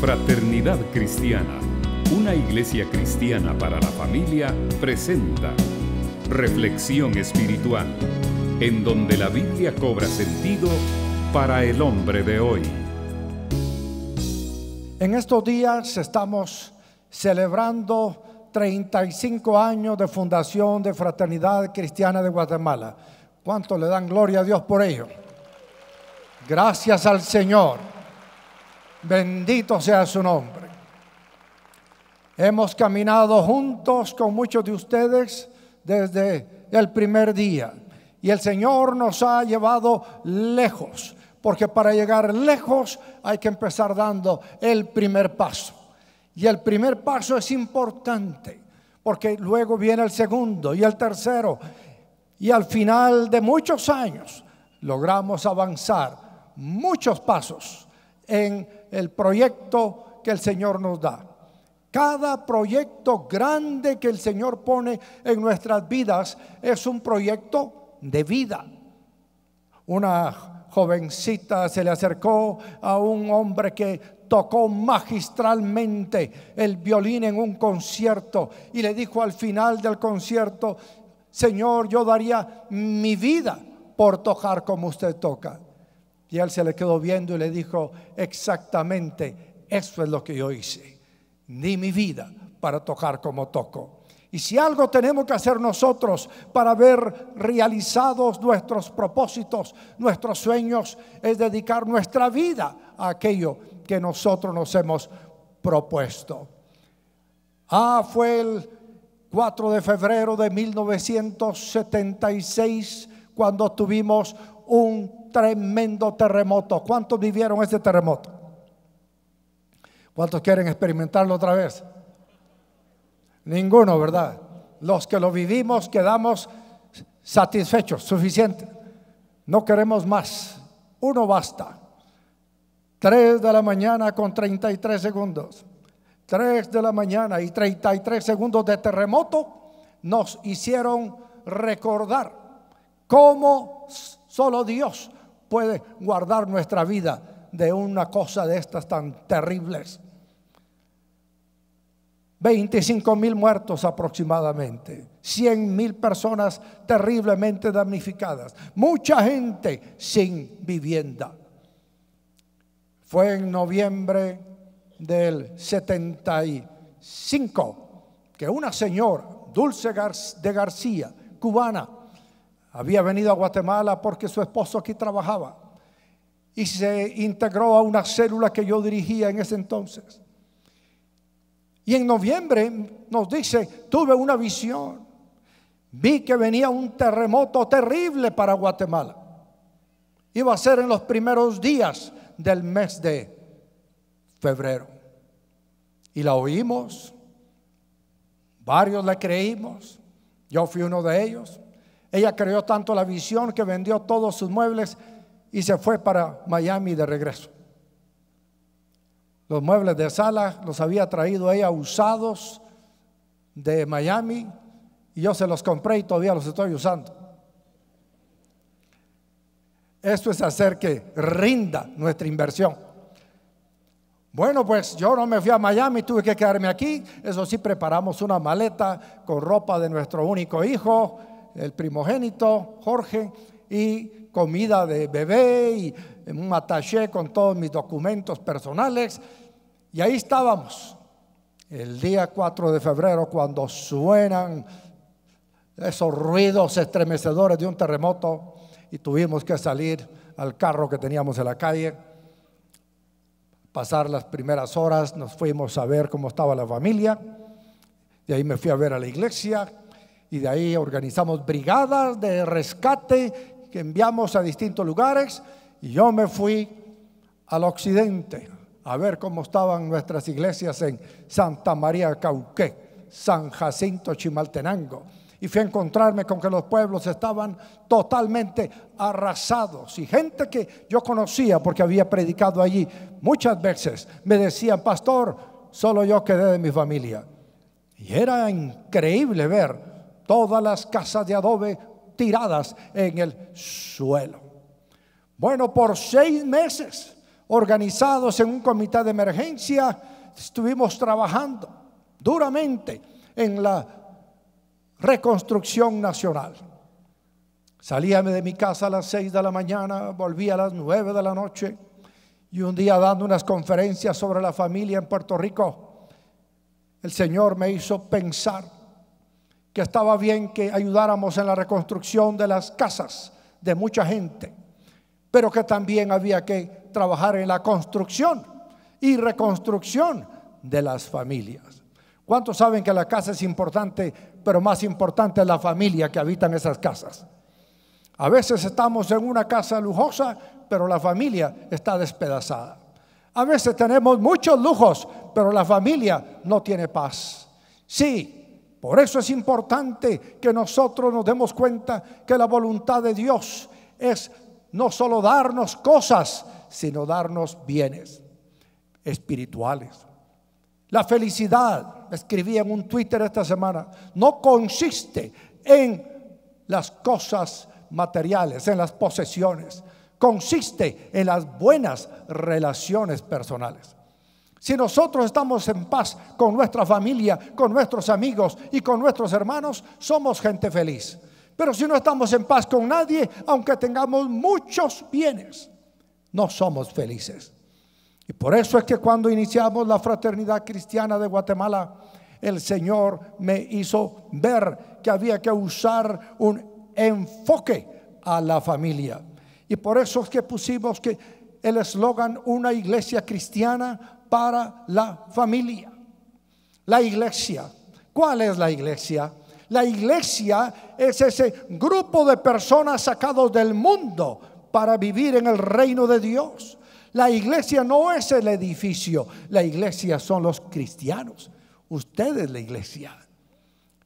Fraternidad Cristiana, una iglesia cristiana para la familia, presenta Reflexión Espiritual, en donde la Biblia cobra sentido para el hombre de hoy. En estos días estamos celebrando 35 años de fundación de Fraternidad Cristiana de Guatemala. ¿Cuánto le dan gloria a Dios por ello? Gracias al Señor. Bendito sea su nombre. Hemos caminado juntos con muchos de ustedes desde el primer día. Y el Señor nos ha llevado lejos, porque para llegar lejos hay que empezar dando el primer paso. Y el primer paso es importante, porque luego viene el segundo y el tercero. Y al final de muchos años logramos avanzar muchos pasos en el proyecto que el Señor nos da. Cada proyecto grande que el Señor pone en nuestras vidas es un proyecto de vida. Una jovencita se le acercó a un hombre que tocó magistralmente el violín en un concierto y le dijo al final del concierto, Señor, yo daría mi vida por tocar como usted toca. Y él se le quedó viendo y le dijo, exactamente, eso es lo que yo hice. Ni mi vida para tocar como toco. Y si algo tenemos que hacer nosotros para ver realizados nuestros propósitos, nuestros sueños, es dedicar nuestra vida a aquello que nosotros nos hemos propuesto. Ah, fue el 4 de febrero de 1976 cuando tuvimos un tremendo terremoto. ¿Cuántos vivieron este terremoto? ¿Cuántos quieren experimentarlo otra vez? Ninguno, ¿verdad? Los que lo vivimos quedamos satisfechos, suficiente. No queremos más. Uno basta. Tres de la mañana con 33 segundos. Tres de la mañana y 33 segundos de terremoto nos hicieron recordar cómo Solo Dios puede guardar nuestra vida de una cosa de estas tan terribles. 25 mil muertos aproximadamente, 100 mil personas terriblemente damnificadas, mucha gente sin vivienda. Fue en noviembre del 75 que una señora, Dulce de García, cubana, había venido a Guatemala porque su esposo aquí trabajaba y se integró a una célula que yo dirigía en ese entonces. Y en noviembre nos dice, tuve una visión, vi que venía un terremoto terrible para Guatemala. Iba a ser en los primeros días del mes de febrero. Y la oímos, varios la creímos, yo fui uno de ellos. Ella creó tanto la visión que vendió todos sus muebles y se fue para Miami de regreso. Los muebles de sala los había traído ella usados de Miami y yo se los compré y todavía los estoy usando. Esto es hacer que rinda nuestra inversión. Bueno, pues yo no me fui a Miami, tuve que quedarme aquí. Eso sí, preparamos una maleta con ropa de nuestro único hijo el primogénito, Jorge, y comida de bebé y un ataché con todos mis documentos personales. Y ahí estábamos, el día 4 de febrero, cuando suenan esos ruidos estremecedores de un terremoto y tuvimos que salir al carro que teníamos en la calle, pasar las primeras horas, nos fuimos a ver cómo estaba la familia, y ahí me fui a ver a la iglesia, y de ahí organizamos brigadas de rescate que enviamos a distintos lugares y yo me fui al occidente a ver cómo estaban nuestras iglesias en Santa María Cauqué, San Jacinto Chimaltenango. Y fui a encontrarme con que los pueblos estaban totalmente arrasados. Y gente que yo conocía porque había predicado allí muchas veces me decían, pastor, solo yo quedé de mi familia. Y era increíble ver todas las casas de adobe tiradas en el suelo. Bueno, por seis meses organizados en un comité de emergencia, estuvimos trabajando duramente en la reconstrucción nacional. Salía de mi casa a las seis de la mañana, Volví a las nueve de la noche y un día dando unas conferencias sobre la familia en Puerto Rico, el Señor me hizo pensar que estaba bien que ayudáramos en la reconstrucción de las casas de mucha gente, pero que también había que trabajar en la construcción y reconstrucción de las familias. ¿Cuántos saben que la casa es importante, pero más importante es la familia que habita en esas casas? A veces estamos en una casa lujosa, pero la familia está despedazada. A veces tenemos muchos lujos, pero la familia no tiene paz. Sí, por eso es importante que nosotros nos demos cuenta que la voluntad de Dios es no solo darnos cosas, sino darnos bienes espirituales. La felicidad, escribí en un Twitter esta semana, no consiste en las cosas materiales, en las posesiones, consiste en las buenas relaciones personales. Si nosotros estamos en paz con nuestra familia, con nuestros amigos y con nuestros hermanos, somos gente feliz. Pero si no estamos en paz con nadie, aunque tengamos muchos bienes, no somos felices. Y por eso es que cuando iniciamos la fraternidad cristiana de Guatemala, el Señor me hizo ver que había que usar un enfoque a la familia. Y por eso es que pusimos que el eslogan una iglesia cristiana para la familia. La iglesia. ¿Cuál es la iglesia? La iglesia es ese grupo de personas sacados del mundo para vivir en el reino de Dios. La iglesia no es el edificio, la iglesia son los cristianos. Usted la iglesia.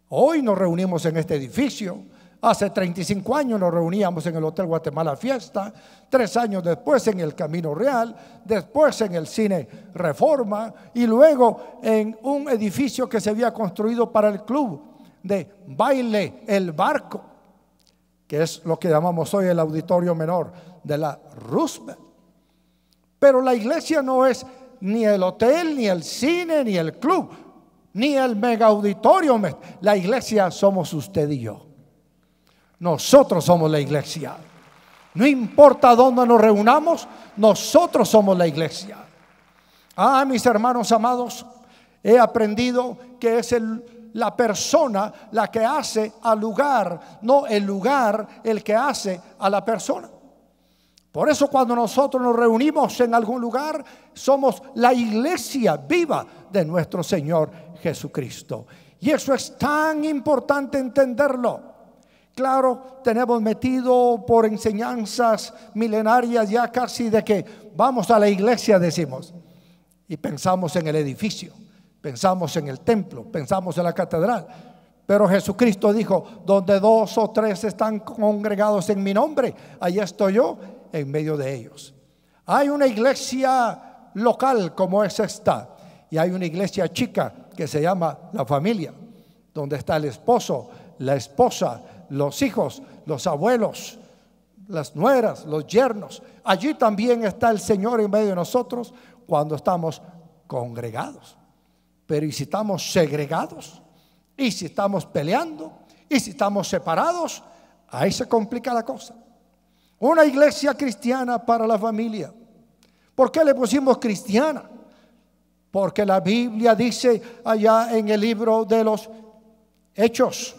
Hoy nos reunimos en este edificio, Hace 35 años nos reuníamos en el Hotel Guatemala Fiesta, tres años después en el Camino Real, después en el Cine Reforma y luego en un edificio que se había construido para el club de baile El Barco, que es lo que llamamos hoy el auditorio menor de la Roosevelt. Pero la iglesia no es ni el hotel, ni el cine, ni el club, ni el mega auditorio. La iglesia somos usted y yo. Nosotros somos la iglesia. No importa dónde nos reunamos, nosotros somos la iglesia. Ah, mis hermanos amados, he aprendido que es la persona la que hace al lugar, no el lugar el que hace a la persona. Por eso cuando nosotros nos reunimos en algún lugar, somos la iglesia viva de nuestro Señor Jesucristo. Y eso es tan importante entenderlo. Claro, tenemos metido por enseñanzas milenarias ya casi de que vamos a la iglesia, decimos, y pensamos en el edificio, pensamos en el templo, pensamos en la catedral. Pero Jesucristo dijo, donde dos o tres están congregados en mi nombre, ahí estoy yo en medio de ellos. Hay una iglesia local como es esta, y hay una iglesia chica que se llama la familia, donde está el esposo, la esposa, los hijos, los abuelos, las nueras, los yernos. Allí también está el Señor en medio de nosotros cuando estamos congregados. Pero ¿y si estamos segregados? ¿Y si estamos peleando? ¿Y si estamos separados? Ahí se complica la cosa. Una iglesia cristiana para la familia. ¿Por qué le pusimos cristiana? Porque la Biblia dice allá en el libro de los Hechos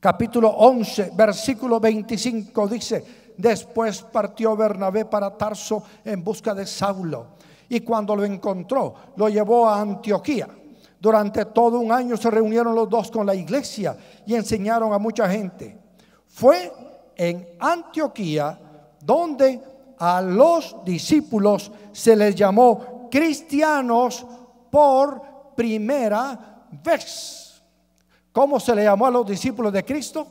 capítulo 11, versículo 25 dice, después partió Bernabé para Tarso en busca de Saulo y cuando lo encontró lo llevó a Antioquía. Durante todo un año se reunieron los dos con la iglesia y enseñaron a mucha gente. Fue en Antioquía donde a los discípulos se les llamó cristianos por primera vez. ¿Cómo se le llamó a los discípulos de Cristo?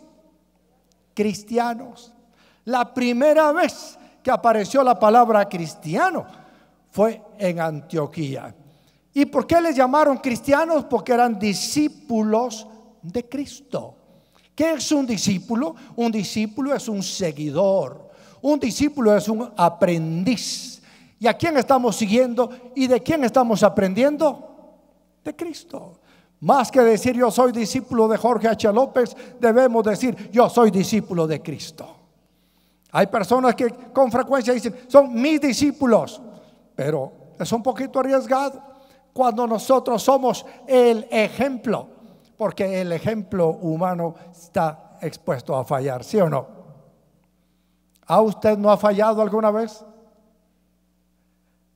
Cristianos. La primera vez que apareció la palabra cristiano fue en Antioquía. ¿Y por qué les llamaron cristianos? Porque eran discípulos de Cristo. ¿Qué es un discípulo? Un discípulo es un seguidor. Un discípulo es un aprendiz. ¿Y a quién estamos siguiendo? ¿Y de quién estamos aprendiendo? De Cristo. Más que decir yo soy discípulo de Jorge H. López, debemos decir yo soy discípulo de Cristo. Hay personas que con frecuencia dicen son mis discípulos, pero es un poquito arriesgado cuando nosotros somos el ejemplo, porque el ejemplo humano está expuesto a fallar, ¿sí o no? ¿A usted no ha fallado alguna vez?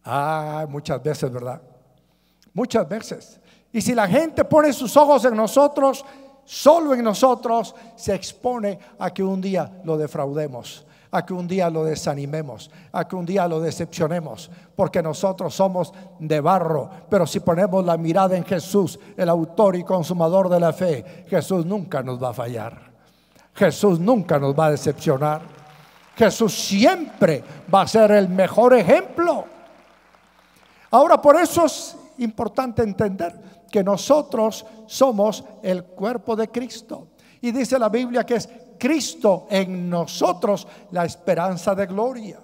Ah, muchas veces, ¿verdad? Muchas veces. Y si la gente pone sus ojos en nosotros, solo en nosotros, se expone a que un día lo defraudemos, a que un día lo desanimemos, a que un día lo decepcionemos, porque nosotros somos de barro. Pero si ponemos la mirada en Jesús, el autor y consumador de la fe, Jesús nunca nos va a fallar. Jesús nunca nos va a decepcionar. Jesús siempre va a ser el mejor ejemplo. Ahora por eso es importante entender que nosotros somos el cuerpo de Cristo. Y dice la Biblia que es Cristo en nosotros la esperanza de gloria.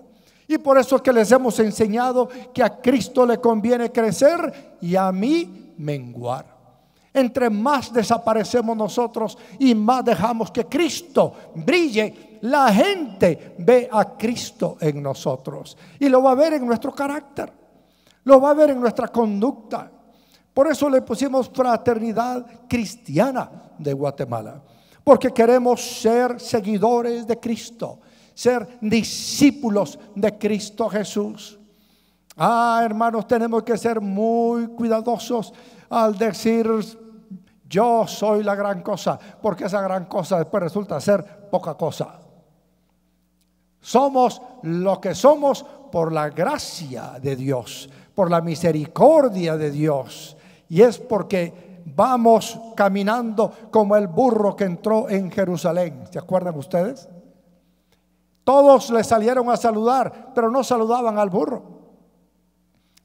Y por eso es que les hemos enseñado que a Cristo le conviene crecer y a mí menguar. Entre más desaparecemos nosotros y más dejamos que Cristo brille, la gente ve a Cristo en nosotros. Y lo va a ver en nuestro carácter, lo va a ver en nuestra conducta, por eso le pusimos Fraternidad Cristiana de Guatemala, porque queremos ser seguidores de Cristo, ser discípulos de Cristo Jesús. Ah, hermanos, tenemos que ser muy cuidadosos al decir yo soy la gran cosa, porque esa gran cosa después resulta ser poca cosa. Somos lo que somos por la gracia de Dios, por la misericordia de Dios. Y es porque vamos caminando como el burro que entró en Jerusalén. ¿Se acuerdan ustedes? Todos le salieron a saludar, pero no saludaban al burro.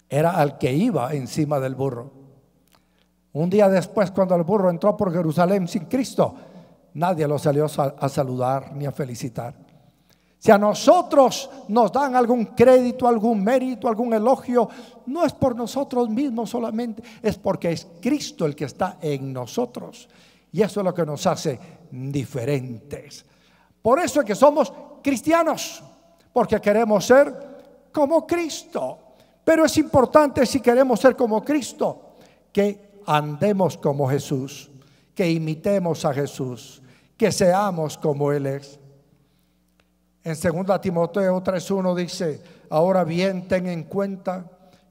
Era al que iba encima del burro. Un día después, cuando el burro entró por Jerusalén sin Cristo, nadie lo salió a saludar ni a felicitar. Si a nosotros nos dan algún crédito, algún mérito, algún elogio, no es por nosotros mismos solamente, es porque es Cristo el que está en nosotros. Y eso es lo que nos hace diferentes. Por eso es que somos cristianos, porque queremos ser como Cristo. Pero es importante si queremos ser como Cristo, que andemos como Jesús, que imitemos a Jesús, que seamos como Él es. En 2 Timoteo 3.1 dice, ahora bien ten en cuenta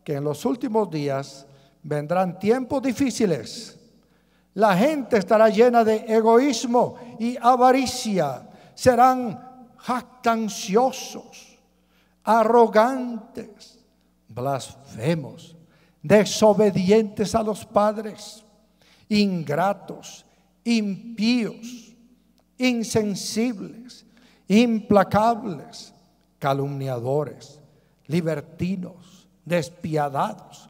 que en los últimos días vendrán tiempos difíciles. La gente estará llena de egoísmo y avaricia. Serán jactanciosos, arrogantes, blasfemos, desobedientes a los padres, ingratos, impíos, insensibles implacables, calumniadores, libertinos, despiadados,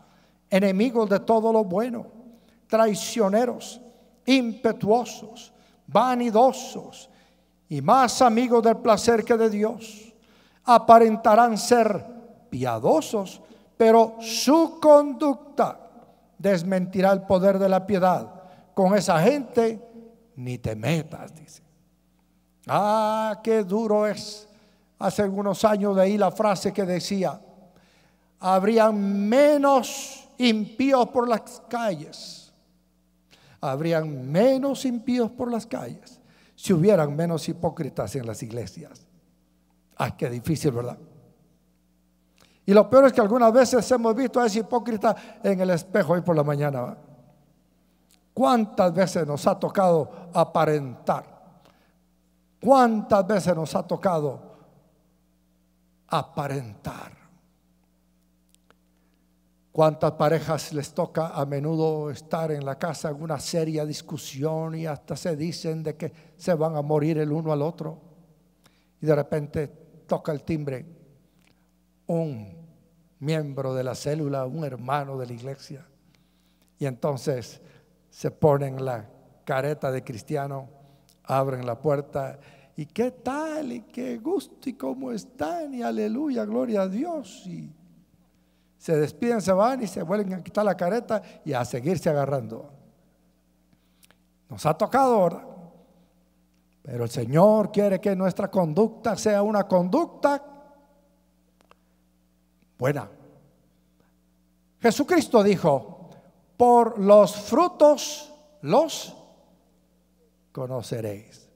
enemigos de todo lo bueno, traicioneros, impetuosos, vanidosos y más amigos del placer que de Dios. Aparentarán ser piadosos, pero su conducta desmentirá el poder de la piedad. Con esa gente ni te metas, dice. Ah, qué duro es. Hace algunos años de ahí la frase que decía, habrían menos impíos por las calles. Habrían menos impíos por las calles si hubieran menos hipócritas en las iglesias. Ah, qué difícil, ¿verdad? Y lo peor es que algunas veces hemos visto a ese hipócrita en el espejo hoy por la mañana. ¿Cuántas veces nos ha tocado aparentar? ¿Cuántas veces nos ha tocado aparentar? ¿Cuántas parejas les toca a menudo estar en la casa en una seria discusión y hasta se dicen de que se van a morir el uno al otro? Y de repente toca el timbre un miembro de la célula, un hermano de la iglesia. Y entonces se ponen la careta de cristiano abren la puerta y qué tal y qué gusto y cómo están y aleluya, gloria a Dios. Y se despiden, se van y se vuelven a quitar la careta y a seguirse agarrando. Nos ha tocado ahora. Pero el Señor quiere que nuestra conducta sea una conducta buena. Jesucristo dijo, por los frutos los conoceréis.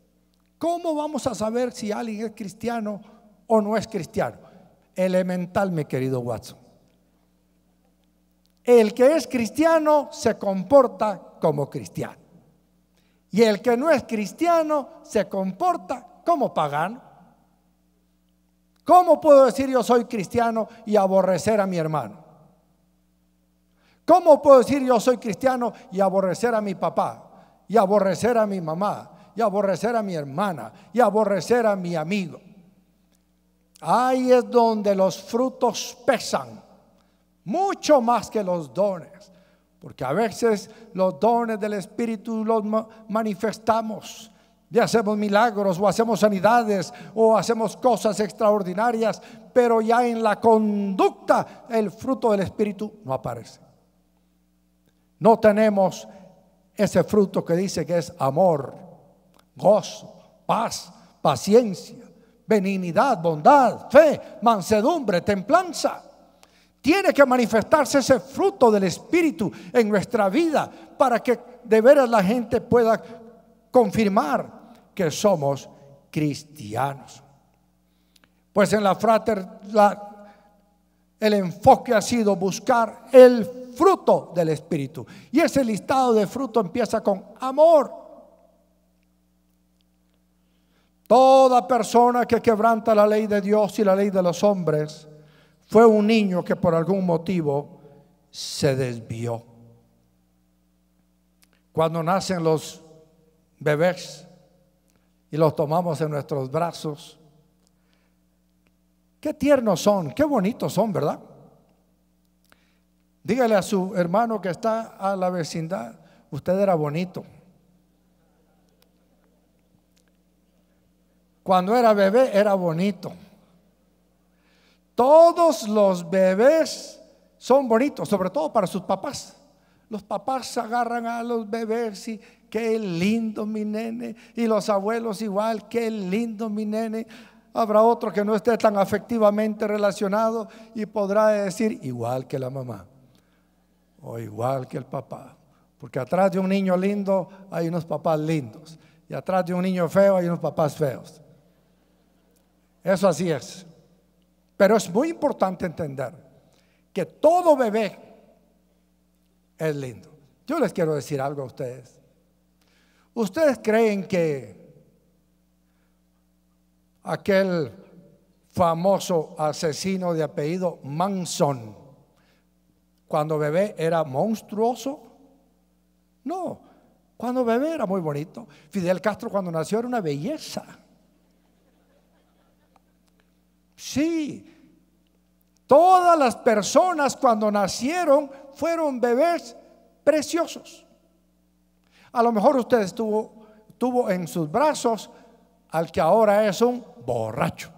¿Cómo vamos a saber si alguien es cristiano o no es cristiano? Elemental, mi querido Watson. El que es cristiano se comporta como cristiano. Y el que no es cristiano se comporta como pagano. ¿Cómo puedo decir yo soy cristiano y aborrecer a mi hermano? ¿Cómo puedo decir yo soy cristiano y aborrecer a mi papá? y aborrecer a mi mamá y aborrecer a mi hermana y aborrecer a mi amigo. Ahí es donde los frutos pesan, mucho más que los dones, porque a veces los dones del Espíritu los manifestamos. Y hacemos milagros o hacemos sanidades o hacemos cosas extraordinarias, pero ya en la conducta el fruto del Espíritu no aparece. No tenemos ese fruto que dice que es amor, gozo, paz, paciencia, benignidad, bondad, fe, mansedumbre, templanza. Tiene que manifestarse ese fruto del Espíritu en nuestra vida para que de veras la gente pueda confirmar que somos cristianos. Pues en la frater, el enfoque ha sido buscar el fruto del Espíritu. Y ese listado de fruto empieza con amor. Toda persona que quebranta la ley de Dios y la ley de los hombres fue un niño que por algún motivo se desvió. Cuando nacen los bebés y los tomamos en nuestros brazos, qué tiernos son, qué bonitos son, ¿verdad? Dígale a su hermano que está a la vecindad, usted era bonito. Cuando era bebé era bonito. Todos los bebés son bonitos, sobre todo para sus papás. Los papás agarran a los bebés y qué lindo mi nene. Y los abuelos igual, qué lindo mi nene. Habrá otro que no esté tan afectivamente relacionado y podrá decir igual que la mamá o igual que el papá. Porque atrás de un niño lindo hay unos papás lindos. Y atrás de un niño feo hay unos papás feos. Eso así es. Pero es muy importante entender que todo bebé es lindo. Yo les quiero decir algo a ustedes. ¿Ustedes creen que aquel famoso asesino de apellido Manson cuando bebé era monstruoso. No, cuando bebé era muy bonito. Fidel Castro cuando nació era una belleza. Sí, todas las personas cuando nacieron fueron bebés preciosos. A lo mejor usted tuvo, tuvo en sus brazos al que ahora es un borracho.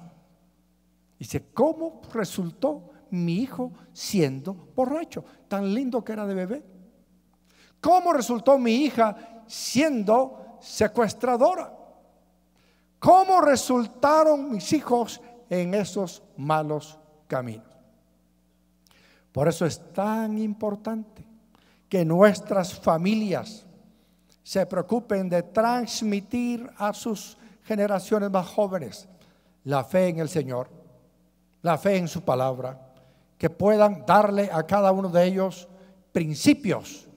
Dice, ¿cómo resultó mi hijo siendo borracho, tan lindo que era de bebé. ¿Cómo resultó mi hija siendo secuestradora? ¿Cómo resultaron mis hijos en esos malos caminos? Por eso es tan importante que nuestras familias se preocupen de transmitir a sus generaciones más jóvenes la fe en el Señor, la fe en su palabra, que puedan darle a cada uno de ellos principios,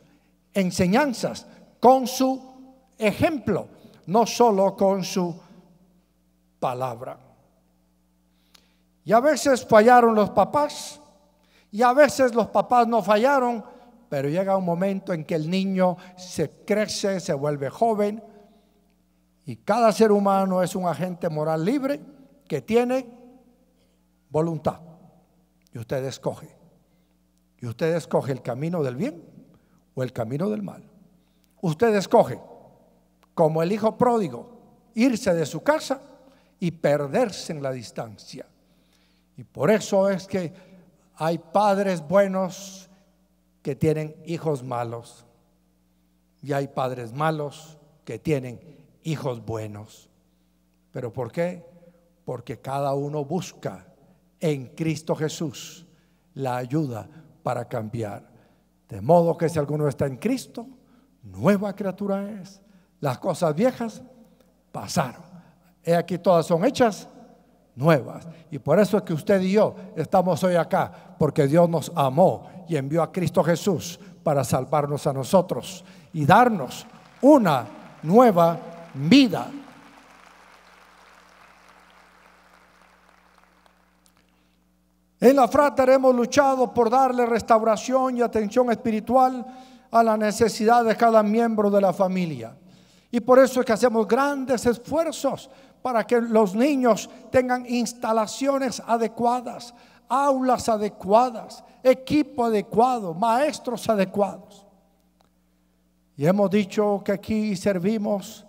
enseñanzas, con su ejemplo, no solo con su palabra. Y a veces fallaron los papás, y a veces los papás no fallaron, pero llega un momento en que el niño se crece, se vuelve joven, y cada ser humano es un agente moral libre que tiene voluntad. Y usted escoge. Y usted escoge el camino del bien o el camino del mal. Usted escoge, como el hijo pródigo, irse de su casa y perderse en la distancia. Y por eso es que hay padres buenos que tienen hijos malos. Y hay padres malos que tienen hijos buenos. ¿Pero por qué? Porque cada uno busca en Cristo Jesús la ayuda para cambiar. De modo que si alguno está en Cristo, nueva criatura es. Las cosas viejas pasaron. He aquí todas son hechas nuevas. Y por eso es que usted y yo estamos hoy acá, porque Dios nos amó y envió a Cristo Jesús para salvarnos a nosotros y darnos una nueva vida. En la Frater hemos luchado por darle restauración y atención espiritual a la necesidad de cada miembro de la familia. Y por eso es que hacemos grandes esfuerzos para que los niños tengan instalaciones adecuadas, aulas adecuadas, equipo adecuado, maestros adecuados. Y hemos dicho que aquí servimos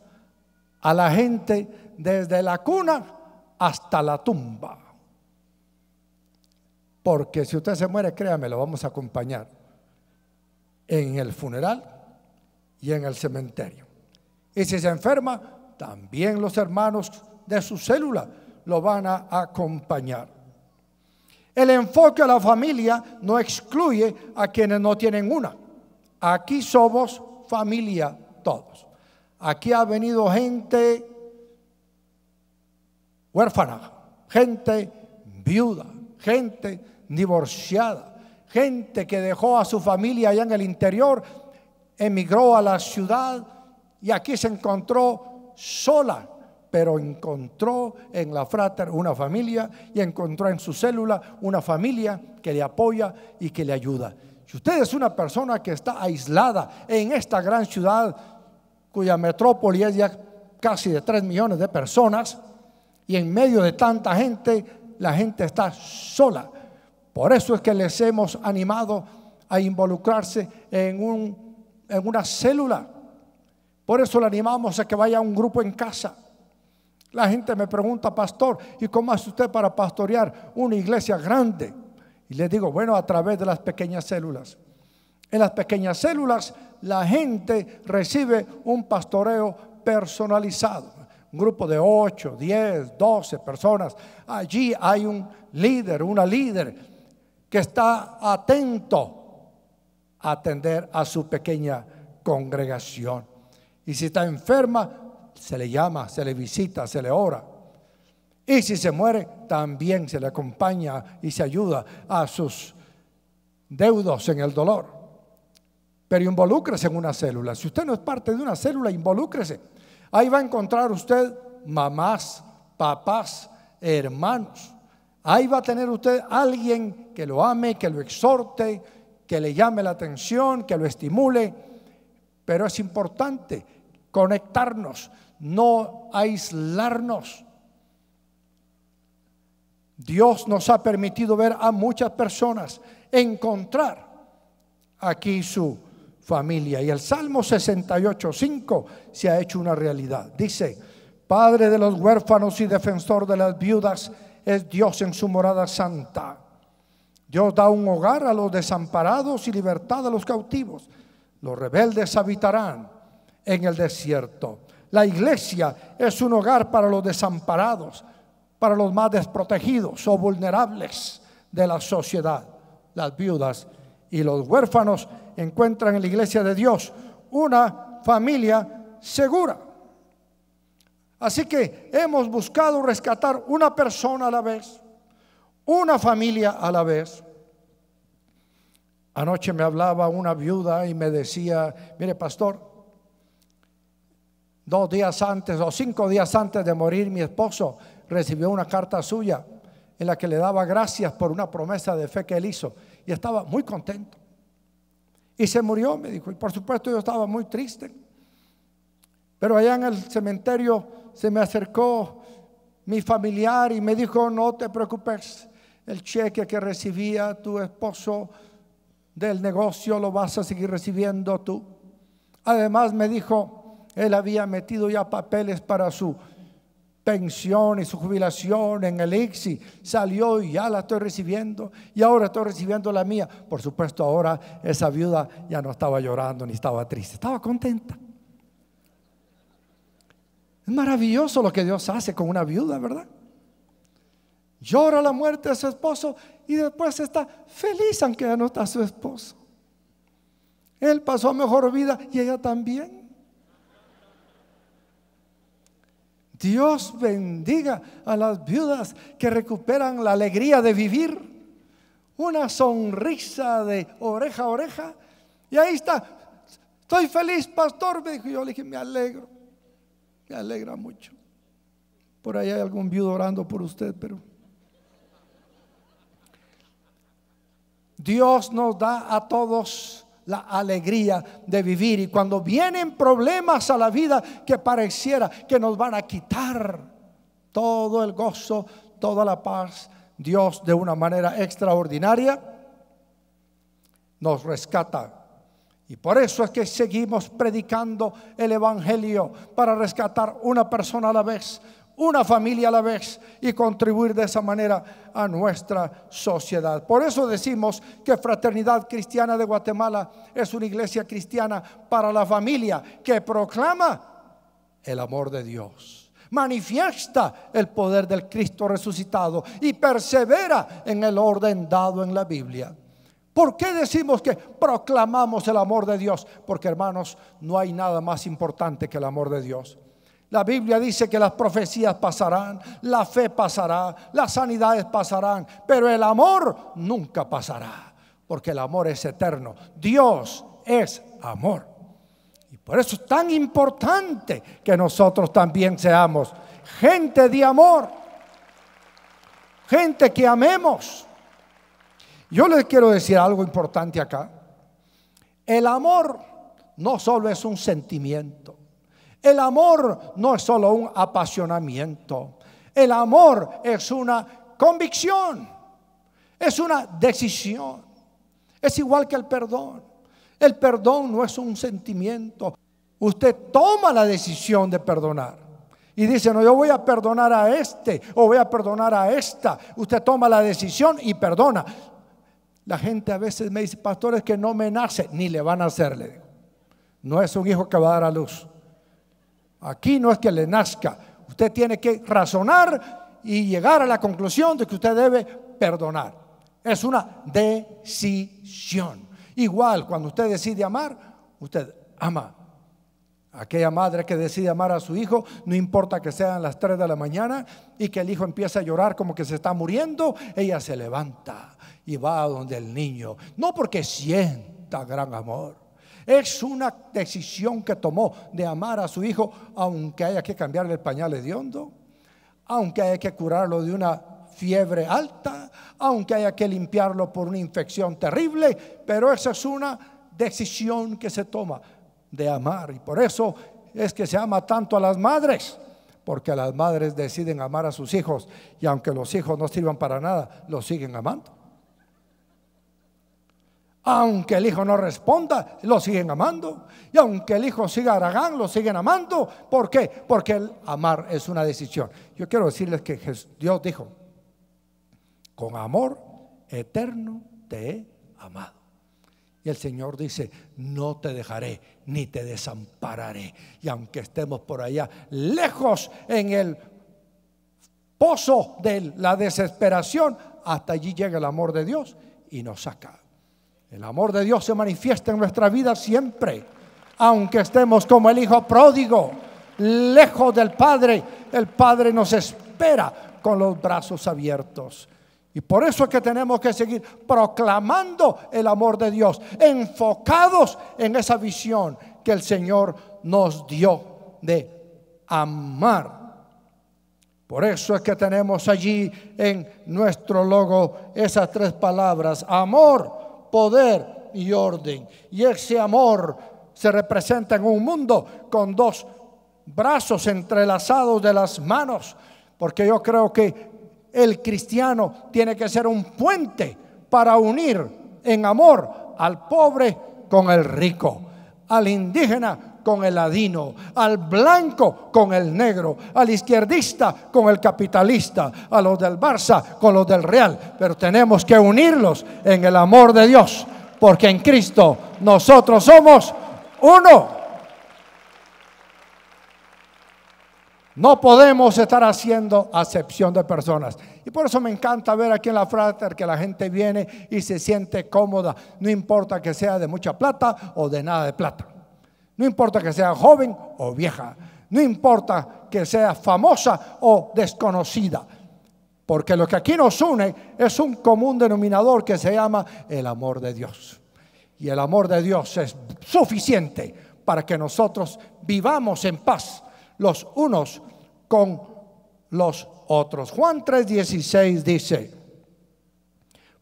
a la gente desde la cuna hasta la tumba. Porque si usted se muere, créame, lo vamos a acompañar en el funeral y en el cementerio. Y si se enferma, también los hermanos de su célula lo van a acompañar. El enfoque a la familia no excluye a quienes no tienen una. Aquí somos familia todos. Aquí ha venido gente huérfana, gente viuda, gente divorciada, gente que dejó a su familia allá en el interior, emigró a la ciudad y aquí se encontró sola, pero encontró en la frater una familia y encontró en su célula una familia que le apoya y que le ayuda. Si usted es una persona que está aislada en esta gran ciudad cuya metrópoli es ya casi de 3 millones de personas y en medio de tanta gente, la gente está sola. Por eso es que les hemos animado a involucrarse en, en una célula. Por eso le animamos a que vaya a un grupo en casa. La gente me pregunta, pastor, ¿y cómo hace usted para pastorear una iglesia grande? Y le digo, bueno, a través de las pequeñas células. En las pequeñas células la gente recibe un pastoreo personalizado un grupo de 8, 10, 12 personas. Allí hay un líder, una líder que está atento a atender a su pequeña congregación. Y si está enferma, se le llama, se le visita, se le ora. Y si se muere, también se le acompaña y se ayuda a sus deudos en el dolor. Pero involúcrese en una célula. Si usted no es parte de una célula, involúcrese. Ahí va a encontrar usted mamás, papás, hermanos. Ahí va a tener usted alguien que lo ame, que lo exhorte, que le llame la atención, que lo estimule. Pero es importante conectarnos, no aislarnos. Dios nos ha permitido ver a muchas personas encontrar aquí su familia. Y el Salmo 68, 5 se ha hecho una realidad. Dice, Padre de los huérfanos y defensor de las viudas, es Dios en su morada santa. Dios da un hogar a los desamparados y libertad a los cautivos. Los rebeldes habitarán en el desierto. La iglesia es un hogar para los desamparados, para los más desprotegidos o vulnerables de la sociedad, las viudas y los huérfanos encuentran en la iglesia de Dios una familia segura. Así que hemos buscado rescatar una persona a la vez, una familia a la vez. Anoche me hablaba una viuda y me decía, mire pastor, dos días antes o cinco días antes de morir mi esposo recibió una carta suya en la que le daba gracias por una promesa de fe que él hizo y estaba muy contento. Y se murió, me dijo, y por supuesto yo estaba muy triste. Pero allá en el cementerio se me acercó mi familiar y me dijo, no te preocupes, el cheque que recibía tu esposo del negocio lo vas a seguir recibiendo tú. Además me dijo, él había metido ya papeles para su pensión y su jubilación en el ICSI, salió y ya la estoy recibiendo y ahora estoy recibiendo la mía. Por supuesto, ahora esa viuda ya no estaba llorando ni estaba triste, estaba contenta. Es maravilloso lo que Dios hace con una viuda, ¿verdad? Llora la muerte de su esposo y después está feliz aunque ya no está su esposo. Él pasó mejor vida y ella también. Dios bendiga a las viudas que recuperan la alegría de vivir. Una sonrisa de oreja a oreja. Y ahí está. Estoy feliz, pastor. Me dijo, yo le dije, me alegro. Me alegra mucho. Por ahí hay algún viudo orando por usted, pero... Dios nos da a todos la alegría de vivir. Y cuando vienen problemas a la vida que pareciera que nos van a quitar todo el gozo, toda la paz, Dios de una manera extraordinaria nos rescata. Y por eso es que seguimos predicando el Evangelio para rescatar una persona a la vez, una familia a la vez y contribuir de esa manera a nuestra sociedad. Por eso decimos que Fraternidad Cristiana de Guatemala es una iglesia cristiana para la familia que proclama el amor de Dios, manifiesta el poder del Cristo resucitado y persevera en el orden dado en la Biblia. ¿Por qué decimos que proclamamos el amor de Dios? Porque hermanos, no hay nada más importante que el amor de Dios. La Biblia dice que las profecías pasarán, la fe pasará, las sanidades pasarán, pero el amor nunca pasará, porque el amor es eterno. Dios es amor. Y por eso es tan importante que nosotros también seamos gente de amor, gente que amemos. Yo les quiero decir algo importante acá. El amor no solo es un sentimiento. El amor no es solo un apasionamiento. El amor es una convicción, es una decisión. Es igual que el perdón. El perdón no es un sentimiento. Usted toma la decisión de perdonar. Y dice, no, yo voy a perdonar a este o voy a perdonar a esta. Usted toma la decisión y perdona. La gente a veces me dice, pastores, que no me nace, ni le van a hacerle. No es un hijo que va a dar a luz. Aquí no es que le nazca. Usted tiene que razonar y llegar a la conclusión de que usted debe perdonar. Es una decisión. Igual, cuando usted decide amar, usted ama. Aquella madre que decide amar a su hijo, no importa que sean las 3 de la mañana y que el hijo empiece a llorar como que se está muriendo, ella se levanta y va a donde el niño. No porque sienta gran amor, es una decisión que tomó de amar a su hijo, aunque haya que cambiarle el pañal hondo aunque haya que curarlo de una fiebre alta, aunque haya que limpiarlo por una infección terrible, pero esa es una decisión que se toma de amar. Y por eso es que se ama tanto a las madres, porque las madres deciden amar a sus hijos y aunque los hijos no sirvan para nada, los siguen amando. Aunque el hijo no responda, lo siguen amando. Y aunque el hijo siga aragán, lo siguen amando. ¿Por qué? Porque el amar es una decisión. Yo quiero decirles que Dios dijo, con amor eterno te he amado. Y el Señor dice, no te dejaré ni te desampararé. Y aunque estemos por allá, lejos en el pozo de la desesperación, hasta allí llega el amor de Dios y nos saca. El amor de Dios se manifiesta en nuestra vida siempre, aunque estemos como el hijo pródigo, lejos del Padre. El Padre nos espera con los brazos abiertos. Y por eso es que tenemos que seguir proclamando el amor de Dios, enfocados en esa visión que el Señor nos dio de amar. Por eso es que tenemos allí en nuestro logo esas tres palabras, amor, poder y orden. Y ese amor se representa en un mundo con dos brazos entrelazados de las manos, porque yo creo que el cristiano tiene que ser un puente para unir en amor al pobre con el rico, al indígena con el ladino, al blanco con el negro, al izquierdista con el capitalista, a los del Barça con los del Real. Pero tenemos que unirlos en el amor de Dios, porque en Cristo nosotros somos uno. No podemos estar haciendo acepción de personas. Y por eso me encanta ver aquí en la frater que la gente viene y se siente cómoda, no importa que sea de mucha plata o de nada de plata. No importa que sea joven o vieja. No importa que sea famosa o desconocida. Porque lo que aquí nos une es un común denominador que se llama el amor de Dios. Y el amor de Dios es suficiente para que nosotros vivamos en paz los unos con los otros. Juan 3:16 dice,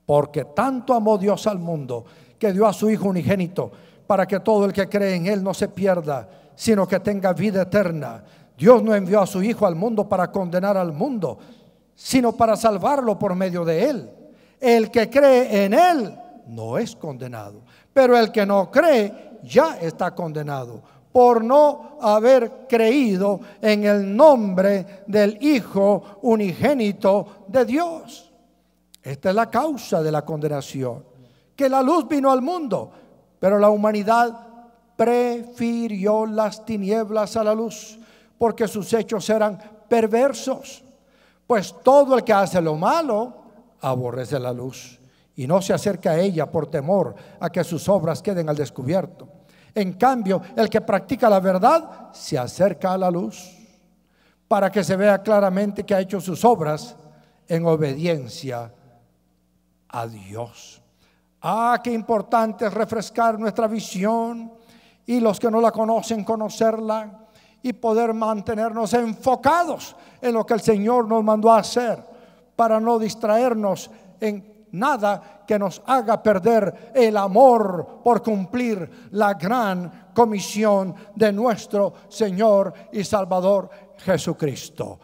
porque tanto amó Dios al mundo que dio a su Hijo unigénito para que todo el que cree en Él no se pierda, sino que tenga vida eterna. Dios no envió a su Hijo al mundo para condenar al mundo, sino para salvarlo por medio de Él. El que cree en Él no es condenado, pero el que no cree ya está condenado por no haber creído en el nombre del Hijo unigénito de Dios. Esta es la causa de la condenación, que la luz vino al mundo, pero la humanidad prefirió las tinieblas a la luz porque sus hechos eran perversos. Pues todo el que hace lo malo aborrece la luz y no se acerca a ella por temor a que sus obras queden al descubierto. En cambio, el que practica la verdad se acerca a la luz para que se vea claramente que ha hecho sus obras en obediencia a Dios. Ah, qué importante es refrescar nuestra visión y los que no la conocen, conocerla y poder mantenernos enfocados en lo que el Señor nos mandó a hacer para no distraernos en nada que nos haga perder el amor por cumplir la gran comisión de nuestro Señor y Salvador Jesucristo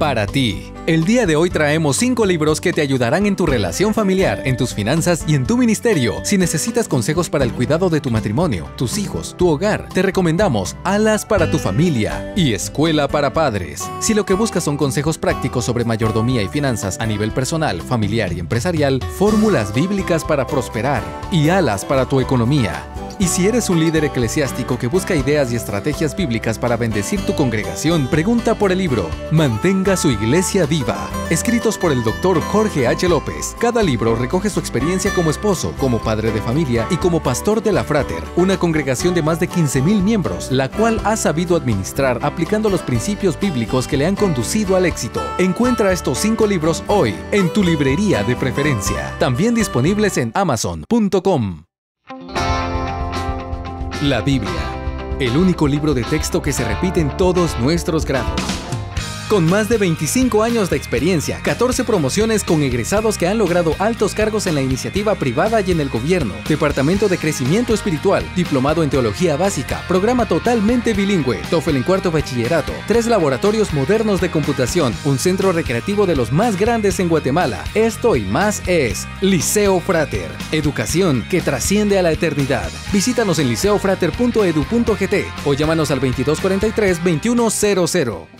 para ti. El día de hoy traemos 5 libros que te ayudarán en tu relación familiar, en tus finanzas y en tu ministerio. Si necesitas consejos para el cuidado de tu matrimonio, tus hijos, tu hogar, te recomendamos Alas para tu familia y Escuela para Padres. Si lo que buscas son consejos prácticos sobre mayordomía y finanzas a nivel personal, familiar y empresarial, Fórmulas Bíblicas para Prosperar y Alas para tu Economía. Y si eres un líder eclesiástico que busca ideas y estrategias bíblicas para bendecir tu congregación, pregunta por el libro Mantenga su iglesia viva, escritos por el doctor Jorge H. López. Cada libro recoge su experiencia como esposo, como padre de familia y como pastor de la Frater, una congregación de más de 15.000 miembros, la cual ha sabido administrar aplicando los principios bíblicos que le han conducido al éxito. Encuentra estos cinco libros hoy en tu librería de preferencia, también disponibles en amazon.com. La Biblia, el único libro de texto que se repite en todos nuestros grados. Con más de 25 años de experiencia, 14 promociones con egresados que han logrado altos cargos en la iniciativa privada y en el gobierno, Departamento de Crecimiento Espiritual, Diplomado en Teología Básica, programa totalmente bilingüe, TOEFL en cuarto bachillerato, tres laboratorios modernos de computación, un centro recreativo de los más grandes en Guatemala. Esto y más es Liceo Frater, educación que trasciende a la eternidad. Visítanos en liceofrater.edu.gt o llámanos al 2243-2100.